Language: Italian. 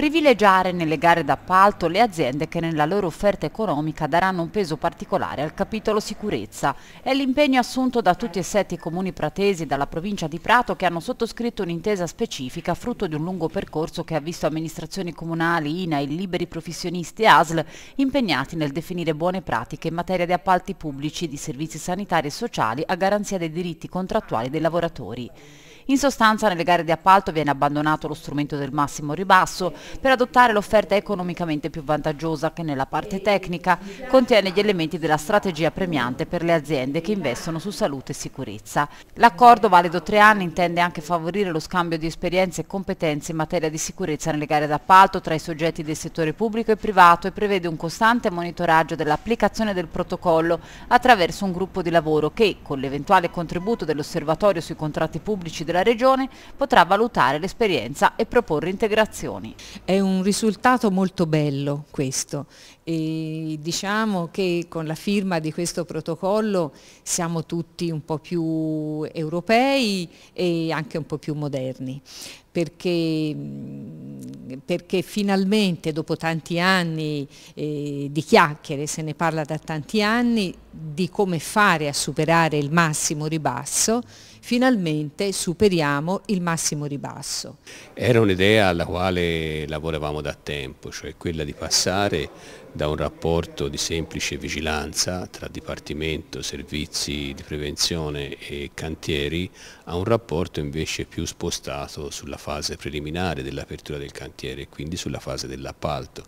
privilegiare nelle gare d'appalto le aziende che nella loro offerta economica daranno un peso particolare al capitolo sicurezza. È l'impegno assunto da tutti e sette i comuni pratesi dalla provincia di Prato che hanno sottoscritto un'intesa specifica frutto di un lungo percorso che ha visto amministrazioni comunali, INA, liberi professionisti e ASL impegnati nel definire buone pratiche in materia di appalti pubblici di servizi sanitari e sociali a garanzia dei diritti contrattuali dei lavoratori. In sostanza nelle gare di appalto viene abbandonato lo strumento del massimo ribasso per adottare l'offerta economicamente più vantaggiosa che nella parte tecnica contiene gli elementi della strategia premiante per le aziende che investono su salute e sicurezza. L'accordo valido tre anni intende anche favorire lo scambio di esperienze e competenze in materia di sicurezza nelle gare d'appalto tra i soggetti del settore pubblico e privato e prevede un costante monitoraggio dell'applicazione del protocollo attraverso un gruppo di lavoro che, con l'eventuale contributo dell'osservatorio sui contratti pubblici della della Regione potrà valutare l'esperienza e proporre integrazioni. È un risultato molto bello questo e diciamo che con la firma di questo protocollo siamo tutti un po' più europei e anche un po' più moderni perché, perché finalmente dopo tanti anni eh, di chiacchiere, se ne parla da tanti anni, di come fare a superare il massimo ribasso, finalmente superiamo il massimo ribasso. Era un'idea alla quale lavoravamo da tempo, cioè quella di passare da un rapporto di semplice vigilanza tra dipartimento, servizi di prevenzione e cantieri a un rapporto invece più spostato sulla fase preliminare dell'apertura del cantiere e quindi sulla fase dell'appalto.